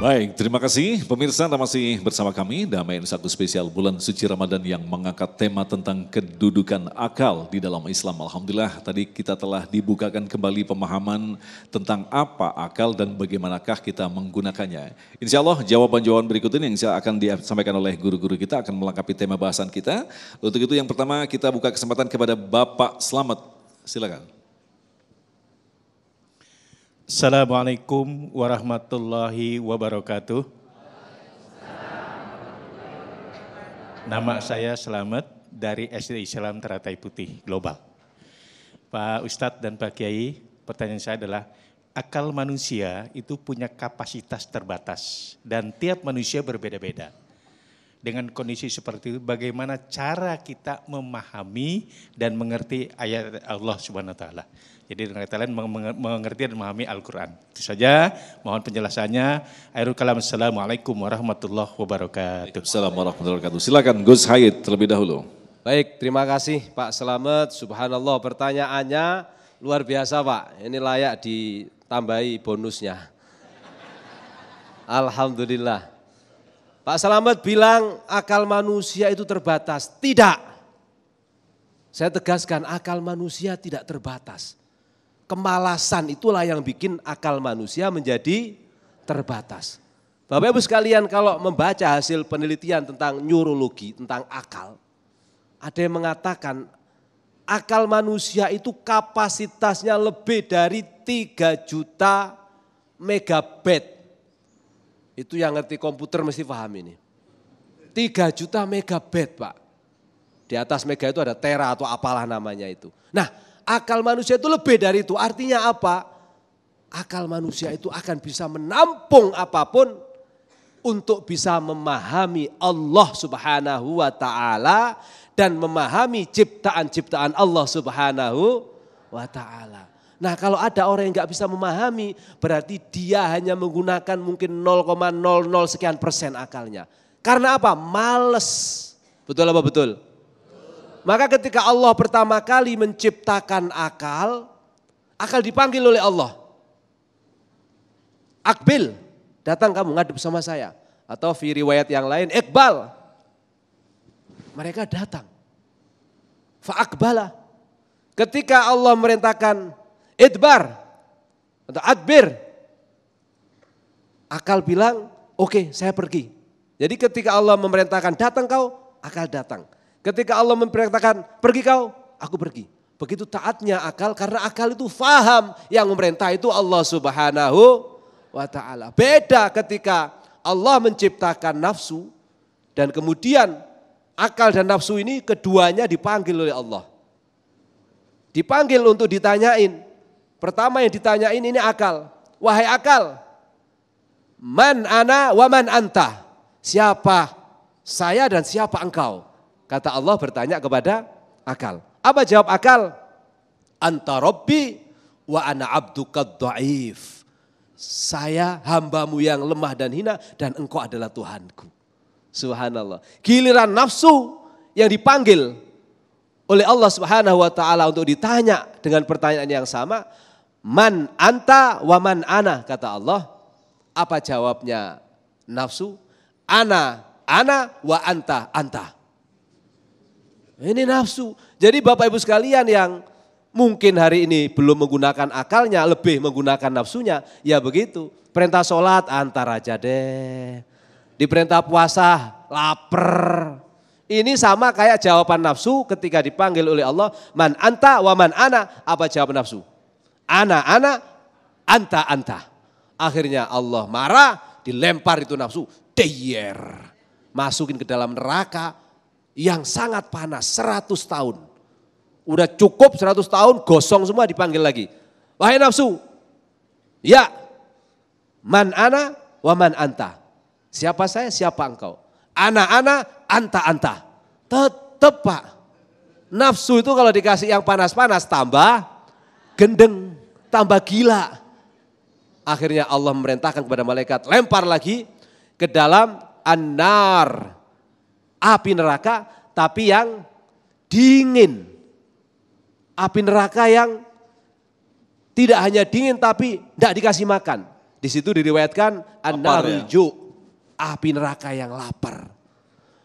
Baik, terima kasih pemirsa Anda masih bersama kami Damai satu spesial bulan suci Ramadan yang mengangkat tema tentang kedudukan akal di dalam Islam. Alhamdulillah tadi kita telah dibukakan kembali pemahaman tentang apa akal dan bagaimanakah kita menggunakannya. Insya Allah jawaban-jawaban berikut ini yang saya akan disampaikan oleh guru-guru kita akan melengkapi tema bahasan kita. Untuk itu yang pertama kita buka kesempatan kepada Bapak Selamat. Silakan. Assalamualaikum warahmatullahi wabarakatuh. Nama saya Selamat dari SD Islam Teratai Putih Global. Pak Ustadz dan Pak Kiai, pertanyaan saya adalah akal manusia itu punya kapasitas terbatas dan tiap manusia berbeda-beda dengan kondisi seperti itu bagaimana cara kita memahami dan mengerti ayat Allah Subhanahu wa taala. Jadi dengan kata lain mengerti dan memahami Al-Qur'an. Itu saja mohon penjelasannya. Airul kalam Assalamualaikum warahmatullahi wabarakatuh. Assalamualaikum warahmatullahi wabarakatuh. Silakan Gus Haid terlebih dahulu. Baik, terima kasih Pak Selamat. Subhanallah pertanyaannya luar biasa Pak. Ini layak ditambahi bonusnya. Alhamdulillah. Pak Selamat bilang akal manusia itu terbatas. Tidak. Saya tegaskan akal manusia tidak terbatas. Kemalasan itulah yang bikin akal manusia menjadi terbatas. Bapak Ibu sekalian kalau membaca hasil penelitian tentang neurologi, tentang akal. Ada yang mengatakan akal manusia itu kapasitasnya lebih dari 3 juta megabit itu yang ngerti komputer mesti paham ini. 3 juta megabit Pak. Di atas mega itu ada tera atau apalah namanya itu. Nah akal manusia itu lebih dari itu. Artinya apa? Akal manusia itu akan bisa menampung apapun untuk bisa memahami Allah subhanahu wa ta'ala dan memahami ciptaan-ciptaan Allah subhanahu wa ta'ala. Nah kalau ada orang yang nggak bisa memahami, berarti dia hanya menggunakan mungkin 0,00 sekian persen akalnya. Karena apa? Males. Betul apa betul? Maka ketika Allah pertama kali menciptakan akal, akal dipanggil oleh Allah. Akbil, datang kamu ngadep sama saya. Atau fi riwayat yang lain, Iqbal. Mereka datang. Fa'akbala. Ketika Allah merintahkan idbar atau adbir. Akal bilang, oke okay, saya pergi. Jadi ketika Allah memerintahkan datang kau, akal datang. Ketika Allah memerintahkan pergi kau, aku pergi. Begitu taatnya akal karena akal itu faham yang memerintah itu Allah subhanahu wa ta'ala. Beda ketika Allah menciptakan nafsu dan kemudian akal dan nafsu ini keduanya dipanggil oleh Allah. Dipanggil untuk ditanyain, Pertama yang ditanyain ini akal. Wahai akal, man ana wa man anta. Siapa saya dan siapa engkau? Kata Allah bertanya kepada akal. Apa jawab akal? Anta rabbi wa ana abduka dhaif. Saya hambamu yang lemah dan hina dan engkau adalah Tuhanku. Subhanallah. Giliran nafsu yang dipanggil oleh Allah Subhanahu wa taala untuk ditanya dengan pertanyaan yang sama, Man anta wa man ana kata Allah. Apa jawabnya nafsu? Ana, ana wa anta, anta. Ini nafsu. Jadi Bapak Ibu sekalian yang mungkin hari ini belum menggunakan akalnya, lebih menggunakan nafsunya, ya begitu. Perintah sholat antar aja deh. Di perintah puasa lapar. Ini sama kayak jawaban nafsu ketika dipanggil oleh Allah. Man anta wa man ana. Apa jawaban nafsu? Ana, ana, anta, anta. Akhirnya Allah marah, dilempar itu nafsu. Deyer. Masukin ke dalam neraka yang sangat panas, 100 tahun. Udah cukup 100 tahun, gosong semua dipanggil lagi. Wahai nafsu, ya, man ana wa man anta. Siapa saya, siapa engkau. Ana-ana, anta-anta. tetep pak. Nafsu itu kalau dikasih yang panas-panas tambah gendeng tambah gila. Akhirnya Allah memerintahkan kepada malaikat, lempar lagi ke dalam anar, api neraka, tapi yang dingin. Api neraka yang tidak hanya dingin tapi tidak dikasih makan. Di situ diriwayatkan anarul ya? api neraka yang lapar.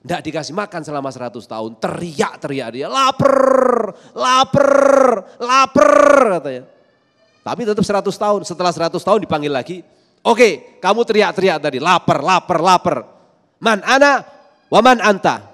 Tidak dikasih makan selama 100 tahun, teriak-teriak dia, lapar, lapar, lapar katanya. Tapi tetap 100 tahun, setelah 100 tahun dipanggil lagi. Oke, kamu teriak-teriak tadi, lapar, lapar, lapar. Man ana, waman anta.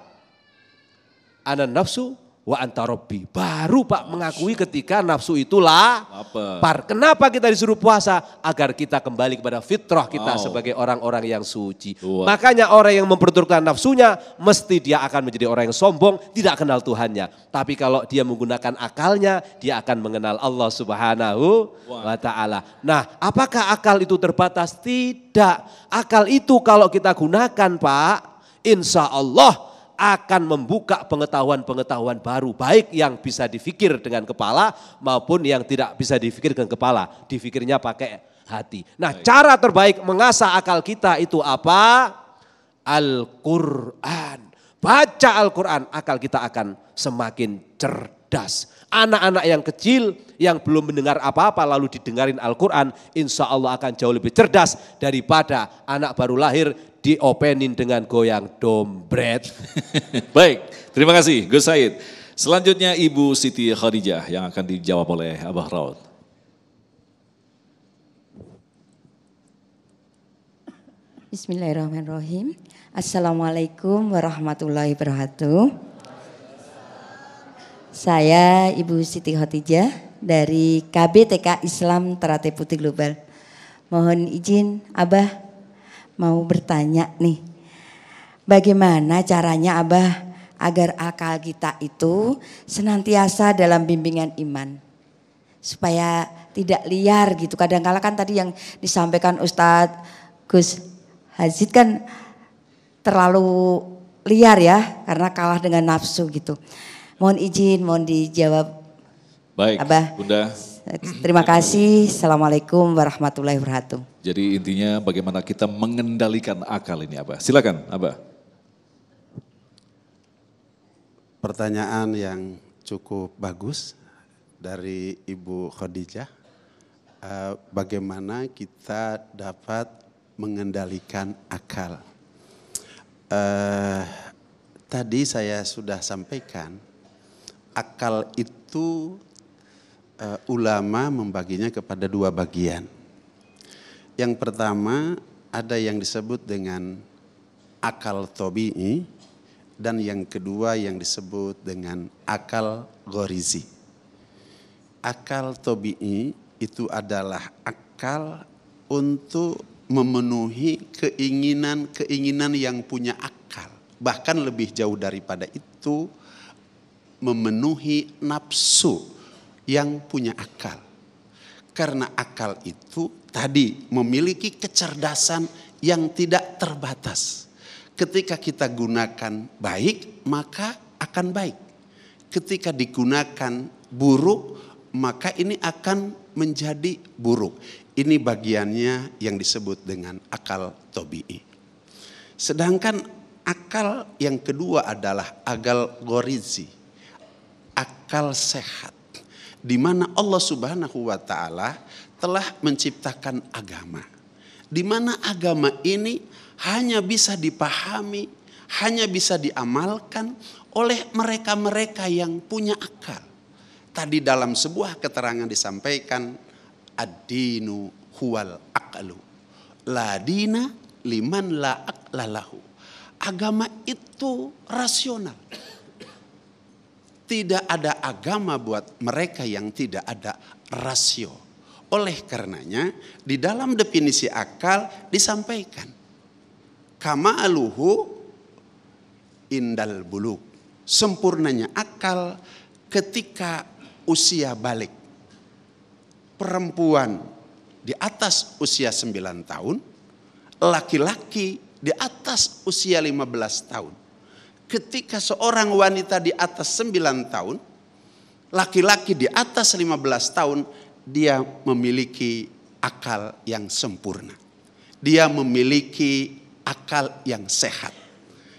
Ana nafsu, wa antarobbi. Baru Pak mengakui ketika nafsu itulah. lapar. Kenapa kita disuruh puasa? Agar kita kembali kepada fitrah kita wow. sebagai orang-orang yang suci. Wow. Makanya orang yang memperturutkan nafsunya, mesti dia akan menjadi orang yang sombong, tidak kenal Tuhannya. Tapi kalau dia menggunakan akalnya, dia akan mengenal Allah subhanahu wa ta'ala. Nah apakah akal itu terbatas? Tidak. Akal itu kalau kita gunakan Pak, insya Allah akan membuka pengetahuan-pengetahuan baru, baik yang bisa difikir dengan kepala maupun yang tidak bisa difikir dengan kepala. Difikirnya pakai hati. Nah, baik. cara terbaik mengasah akal kita itu apa? Al-Qur'an. Baca Al-Qur'an, akal kita akan semakin cerdas cerdas. Anak-anak yang kecil yang belum mendengar apa-apa lalu didengarin Al-Quran, insya Allah akan jauh lebih cerdas daripada anak baru lahir diopenin dengan goyang dombret. Baik, terima kasih Gus Said. Selanjutnya Ibu Siti Khadijah yang akan dijawab oleh Abah Raud. Bismillahirrahmanirrahim. Assalamualaikum warahmatullahi wabarakatuh. Saya Ibu Siti Khotijah dari KBTK Islam Terate Putih Global. Mohon izin Abah mau bertanya nih. Bagaimana caranya Abah agar akal kita itu senantiasa dalam bimbingan iman? Supaya tidak liar gitu. Kadang-kala kan tadi yang disampaikan Ustadz Gus Hazid kan terlalu liar ya karena kalah dengan nafsu gitu. Mohon izin, mohon dijawab. Baik, Abah. Bunda. Terima kasih. Assalamualaikum warahmatullahi wabarakatuh. Jadi intinya bagaimana kita mengendalikan akal ini Abah. Silakan Abah. Pertanyaan yang cukup bagus dari Ibu Khadijah. Eh, bagaimana kita dapat mengendalikan akal? Eh, tadi saya sudah sampaikan akal itu uh, ulama membaginya kepada dua bagian. Yang pertama ada yang disebut dengan akal tobi'i dan yang kedua yang disebut dengan akal gorizi. Akal tobi'i itu adalah akal untuk memenuhi keinginan-keinginan yang punya akal. Bahkan lebih jauh daripada itu, memenuhi nafsu yang punya akal. Karena akal itu tadi memiliki kecerdasan yang tidak terbatas. Ketika kita gunakan baik, maka akan baik. Ketika digunakan buruk, maka ini akan menjadi buruk. Ini bagiannya yang disebut dengan akal tobi'i. Sedangkan akal yang kedua adalah agal gorizi akal sehat di mana Allah Subhanahu wa taala telah menciptakan agama. Di mana agama ini hanya bisa dipahami, hanya bisa diamalkan oleh mereka-mereka yang punya akal. Tadi dalam sebuah keterangan disampaikan ad-dinu huwal aqlu. La dina liman la aqlalahu. Agama itu rasional tidak ada agama buat mereka yang tidak ada rasio. Oleh karenanya di dalam definisi akal disampaikan. Kama aluhu indal buluk. Sempurnanya akal ketika usia balik. Perempuan di atas usia 9 tahun, laki-laki di atas usia 15 tahun ketika seorang wanita di atas 9 tahun, laki-laki di atas 15 tahun, dia memiliki akal yang sempurna. Dia memiliki akal yang sehat.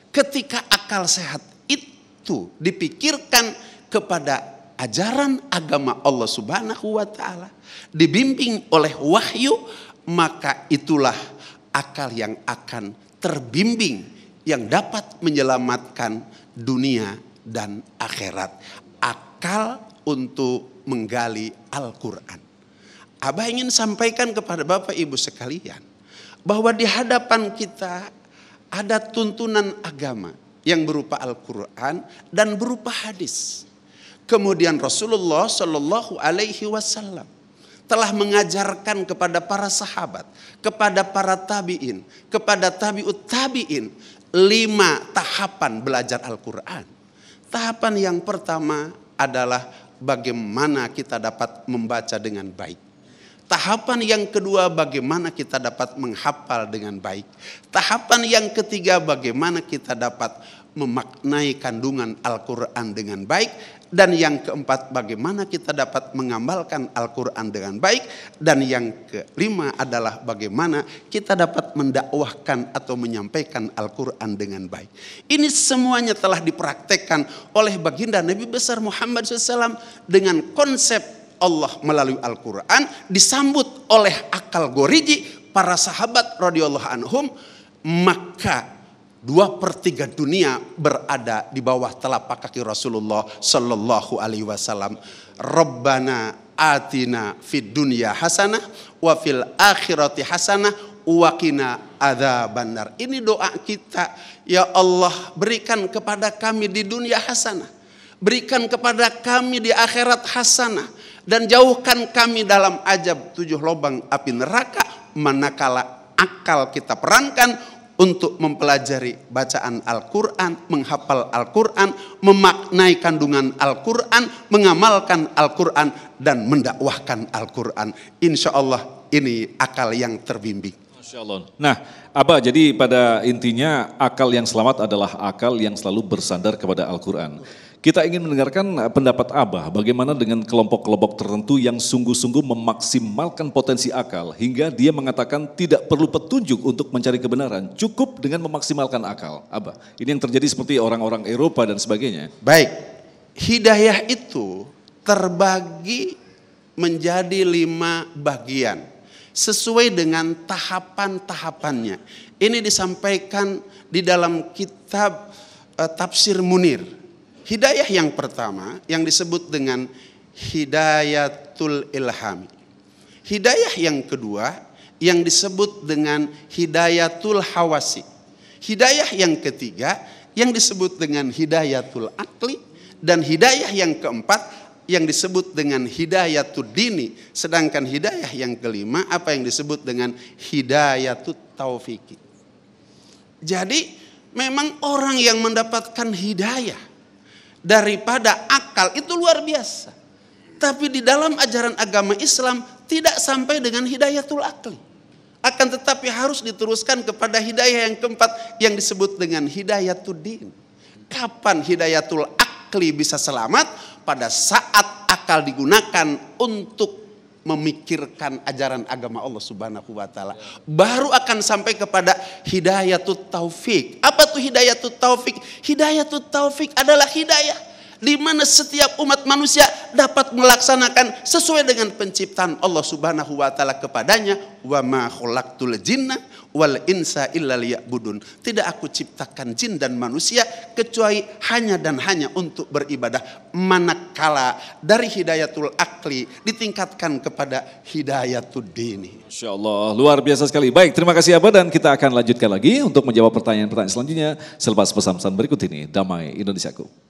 Ketika akal sehat itu dipikirkan kepada ajaran agama Allah Subhanahu wa taala, dibimbing oleh wahyu, maka itulah akal yang akan terbimbing yang dapat menyelamatkan dunia dan akhirat. Akal untuk menggali Al-Quran. Abah ingin sampaikan kepada Bapak Ibu sekalian. Bahwa di hadapan kita ada tuntunan agama yang berupa Al-Quran dan berupa hadis. Kemudian Rasulullah Shallallahu Alaihi Wasallam telah mengajarkan kepada para sahabat, kepada para tabiin, kepada tabiut tabiin lima tahapan belajar Al-Quran. Tahapan yang pertama adalah bagaimana kita dapat membaca dengan baik. Tahapan yang kedua bagaimana kita dapat menghafal dengan baik. Tahapan yang ketiga bagaimana kita dapat memaknai kandungan Al-Quran dengan baik. Dan yang keempat, bagaimana kita dapat mengamalkan Al-Quran dengan baik. Dan yang kelima adalah bagaimana kita dapat mendakwahkan atau menyampaikan Al-Quran dengan baik. Ini semuanya telah dipraktekkan oleh baginda Nabi Besar Muhammad SAW dengan konsep Allah melalui Al-Quran disambut oleh akal goriji para sahabat radhiyallahu anhum maka Dua per tiga dunia berada di bawah telapak kaki Rasulullah Sallallahu Alaihi Wasallam. Rabbana atina fid dunya hasanah wa fil akhirati hasanah wa qina bandar. Ini doa kita. Ya Allah, berikan kepada kami di dunia hasanah. Berikan kepada kami di akhirat hasanah dan jauhkan kami dalam ajab tujuh lobang api neraka manakala akal kita perankan untuk mempelajari bacaan Al-Quran, menghafal Al-Quran, memaknai kandungan Al-Quran, mengamalkan Al-Quran, dan mendakwahkan Al-Quran. Insya Allah ini akal yang terbimbing. Masya Nah, apa jadi pada intinya akal yang selamat adalah akal yang selalu bersandar kepada Al-Quran. Kita ingin mendengarkan eh, pendapat Abah bagaimana dengan kelompok-kelompok tertentu yang sungguh-sungguh memaksimalkan potensi akal hingga dia mengatakan tidak perlu petunjuk untuk mencari kebenaran, cukup dengan memaksimalkan akal. Abah, ini yang terjadi seperti orang-orang Eropa dan sebagainya. Baik, hidayah itu terbagi menjadi lima bagian sesuai dengan tahapan-tahapannya. Ini disampaikan di dalam kitab e, Tafsir Munir Hidayah yang pertama yang disebut dengan hidayatul ilhami. Hidayah yang kedua yang disebut dengan hidayatul hawasi. Hidayah yang ketiga yang disebut dengan hidayatul akli dan hidayah yang keempat yang disebut dengan hidayatul dini. Sedangkan hidayah yang kelima apa yang disebut dengan hidayatul taufiki. Jadi memang orang yang mendapatkan hidayah daripada akal itu luar biasa. Tapi di dalam ajaran agama Islam tidak sampai dengan hidayatul akli. Akan tetapi harus diteruskan kepada hidayah yang keempat yang disebut dengan hidayatul din. Kapan hidayatul akli bisa selamat? Pada saat akal digunakan untuk memikirkan ajaran agama Allah Subhanahu wa taala. Baru akan sampai kepada hidayah tu taufik. Apa tuh tu taufik? hidayah tu taufik adalah hidayah di mana setiap umat manusia dapat melaksanakan sesuai dengan penciptaan Allah Subhanahu wa taala kepadanya wa ma khalaqtul jinna wal insa illa liya'budun. Tidak aku ciptakan jin dan manusia kecuali hanya dan hanya untuk beribadah. Manakala dari hidayatul akli ditingkatkan kepada hidayatul dini. insyaallah luar biasa sekali. Baik terima kasih Abah dan kita akan lanjutkan lagi untuk menjawab pertanyaan-pertanyaan selanjutnya selepas pesan-pesan berikut ini. Damai Indonesiaku.